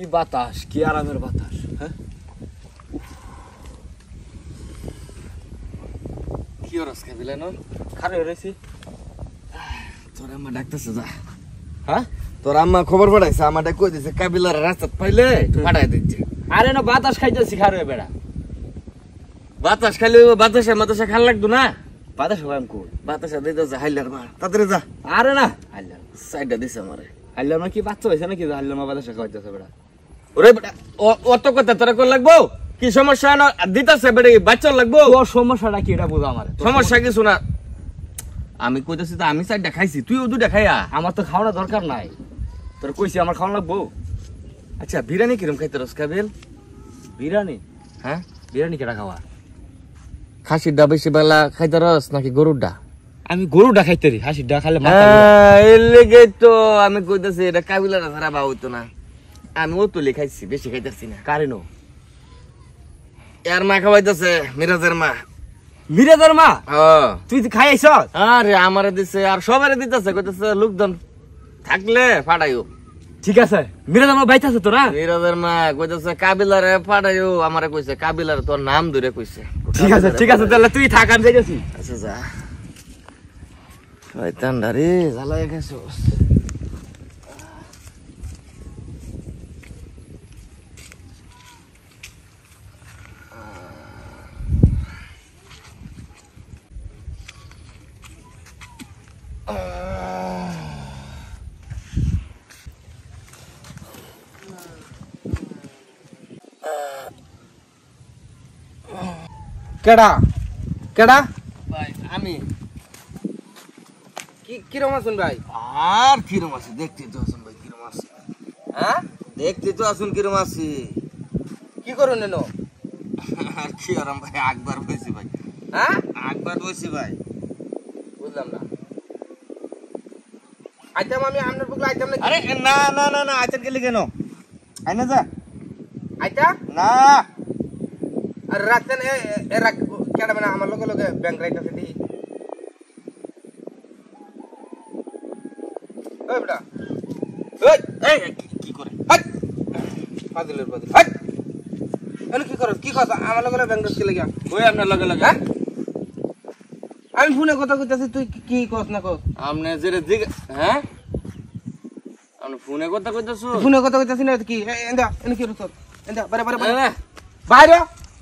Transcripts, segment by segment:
কি বাতাস কি আরামের বাতাস হ্যাঁ কি ওরস খাবিলে নন খারে রয়েছি তোর আম্মা ডাকতেছে যা হ্যাঁ তোর আম্মা খবর পড়াইছে আমাটা কই দিছে কাবিলার রাস্তা পাইলে পাঠাই দিচ্ছে আরে না বাতাস খাইতেছি খারে বেড়া বাতাস খাইলে বাতাসে মাতাসে খাল লাগতো না বাতাস হলাম কো বাতাসে দিতে যা হাইলার মা তাড়াতাড়ি যা আরে না হাইলার সাইডটা দিছে আমারে হাইলার মা কি বাচ্চা হয়েছে নাকি হাইলার মা বাতাসে খাওয়াইতেছে বেড়া ওরে অত কথা তোরা লাগবো কি সমস্যা না দিতাছে বেড়ে বাচ্চা লাগবো ও সমস্যাটা কি এটা বুঝো আমার সমস্যা আমি কইতাছি তো আমি আমার তো দরকার নাই তোর কইছি আমার লাগবো আচ্ছা বিরিয়ানি কিরম খাইতে রস খাবেল বিরিয়ানি হ্যাঁ বিরিয়ানি কেটা খাওয়া খাসির ডা বেশি বেলা খাইতে রস নাকি গরুর ডা আমি গরু ডা খাইতে হাসির ডা খাইলে হ্যাঁ, তো আমি কইতাছি এটা কাবিলা ছাড়া বা হইতো না আমিও তো লেখাইছি বেশি খাইতেছি না কারেনো এর মা খাওয়াইতেছে মিরাজের মা মিরাজের মা হ্যাঁ। তুই খাইছ আরে আমার দিছে আর সবারে দিতেছে কইতেছে লোকজন থাকলে ফাটাইও ঠিক আছে বাইতাছে তোরা মিরাজের মা কইতেছে কাবিলারে ফাটাইও আমারে কইছে কাবিলারে তোর নাম ধরে কইছে ঠিক আছে ঠিক আছে তাহলে তুই থাক আমি যাইতেছি আচ্ছা যা শয়তান গেছস কেডা কেডা ভাই আমি কি কিরম আছেন ভাই আর কিরম আছে দেখতে তো আছেন ভাই কিরম আছে হ্যাঁ দেখতে তো আছেন কিরম আছে কি করুন এনো আর কি আরাম ভাই একবার বসি ভাই হ্যাঁ একবার বসি ভাই বুঝলাম না আইতাম আমি আমনের বুকলে আইতাম না আরে না না না না আইতাম গেলে কেন আইনা যা আইতা না रक्तन ए, ए रक क्या बना हम लोग लोग बैंक राइट से थी ओए बेटा ओए ए की करे हट पादले पादले हट এনে কি করছ কি কথা আমার লগে ব্যাংক রাইট চলে গিয়া ওই আপনার লগে লগে হ্যাঁ আমি ফোনে কথা কইতাছি তুই কি কস না কস আমনে জেরে জিগ হ্যাঁ আমনে ফোনে কথা কইতাছো ফোনে কথা কইতাছিস না কি এন্দা এনে কি করছ এন্দা বারে বারে বারে বাইরে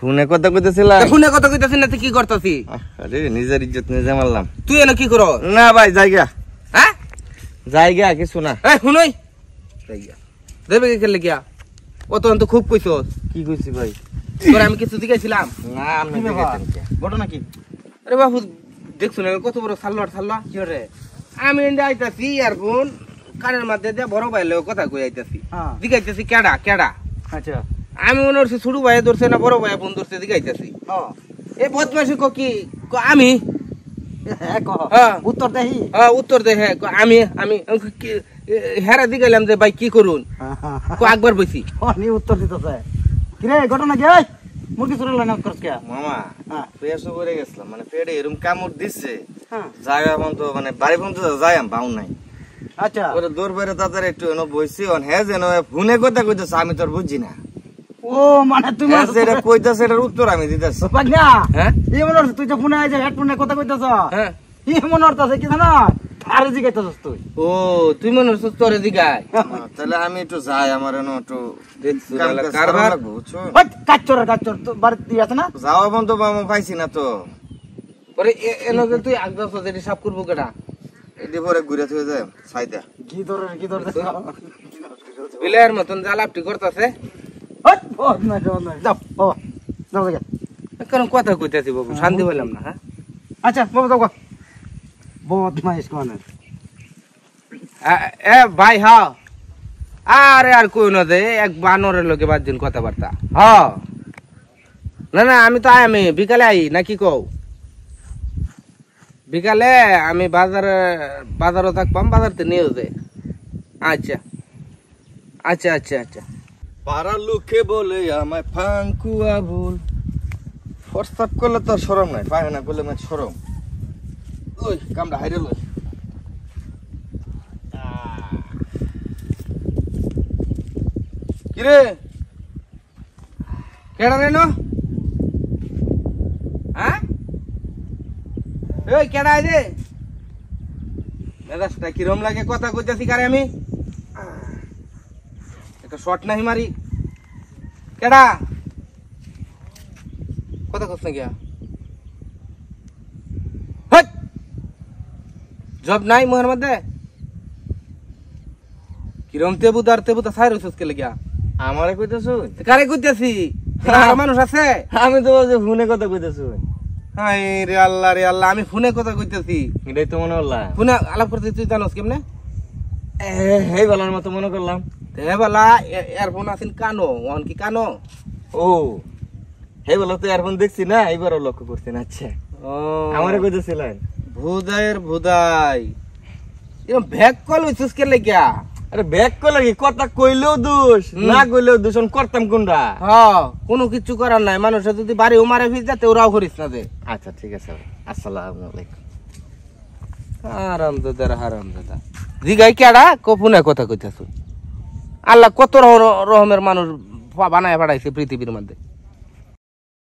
শুনে কথা কইতেছিলা শুনে কথা কইতেছিস না কি করতেছি আরে নিজের ইজ্জত নিজে মারলাম তুই এনে কি করো না ভাই জায়গা হ্যাঁ জায়গা কিছু শোনা এই শুনই জায়গা দেবে কি খেলে গিয়া ও তো তো খুব কইছস কি কইছি ভাই তোর আমি কিছু দিকেছিলাম না আমি ঘটনা নাকি আরে বাবু দেখছো না কত বড় সাল্লার সাল্লা কি রে আমি ইন্ডিয়া আইতাছি কোন কানের মধ্যে দিয়ে বড় ভাই লোক কথা কই আইতাছি দিকে হ্যাঁ। আইতাছি কেডা কেডা আচ্ছা আমি মনে করছি ছোট ভাইয়া ধরছে না বড় ভাইয়া বোন ধরছে দিকে আইতেছি হ্যাঁ। এ বদমাসি ক কি আমি হ্যাঁ, হ্যাঁ। উত্তর দেহি হ্যাঁ উত্তর আমি আমি হেরা গেলাম যে ভাই কি করুন একবার বসি উত্তর ঘটনা কি মুরগি লাইন মামা পেয়ার করে গেছিলাম মানে পেটে এরকম কামড় দিছে জায়গা পর্যন্ত মানে বাড়ি পর্যন্ত যাই আমি বাউন নাই আচ্ছা দৌড় বাইরে তাদের একটু এনে বসছি হ্যাঁ যেন ফোনে কথা কইতেছে আমি তোর বুঝছি না ও মানে তুমি যেটা হ্যাঁ, কইতাছ এটার উত্তর আমি দিতাছ হ্যাঁ? তুই কথা কইতাছ হ্যাঁ এমন আছে কি জানো তুই মনে হ্যাঁ। আমি একটু যাই যাওয়া বন্ধ মামু পাইছি না তো পরে এলো তুই আগদাছ যেটা সাফ করবো কেটা এটি পরে ঘুরে থুয়ে যায় সাইদা কি ধরে কি ধরে বিলাইয়ের মতন জ্বালাপটি করতেছে Oh, oh, শান্তি হ্যাঁ? আচ্ছা, এ ভাই এক দিন হ না না আমি তো আমি বিকালে আই না কি কও বিকালে আমি বাজারে বাজারও থাকবাম বাজারতে নিয়ে আচ্ছা আচ্ছা আচ্ছা আচ্ছা পাড়ার লোকে বলে আমায় ফাঙ্কু আবুল হোয়াটসঅ্যাপ করলে তো সরম নাই পায়খানা করলে মানে সরম লই কামড়া হাইরে লই কিরে কেডা রেন হ্যাঁ এই কেডা আইরে মেজাজটা কিরম লাগে কথা কইতেছি কারে আমি একটা শর্ট নাহি মারি কেডা কথা খোঁজ না গিয়া জব নাই মোহের মধ্যে কিরম তেবু দার তেবু তা সাইর কেলে গিয়া আমারে কইতাছো কারে কইতাছি আর মানুষ আছে আমি তো বলছি ফোনে কথা কইতাছো হাই রে আল্লাহ রে আল্লাহ আমি ফোনে কথা কইতাছি এটাই তো মনে হল্লা ফোনে আলাপ করতে তুই জানোস কেমনে এই বলার মতো মনে করলাম কোন এয়ারফোন কানো কি কানো ও হেবেলা তো এয়ারফোন দেখছি না লক্ষ্য আচ্ছা কল কথা কইলেও না কইলেও করতাম কোনটা কিছু করার নাই মানুষের যদি বাড়ি মারে ফিস যাতে ওরাও করিস না দে আচ্ছা ঠিক আছে আসসালাম আলাইকুম আরাম দাদা আরাম দাদা জিগাই কেডা কপুনা কথা কইতেছো আল্লাহ কত রহমের মানুষ বানায় পাঠাইছে পৃথিবীর মধ্যে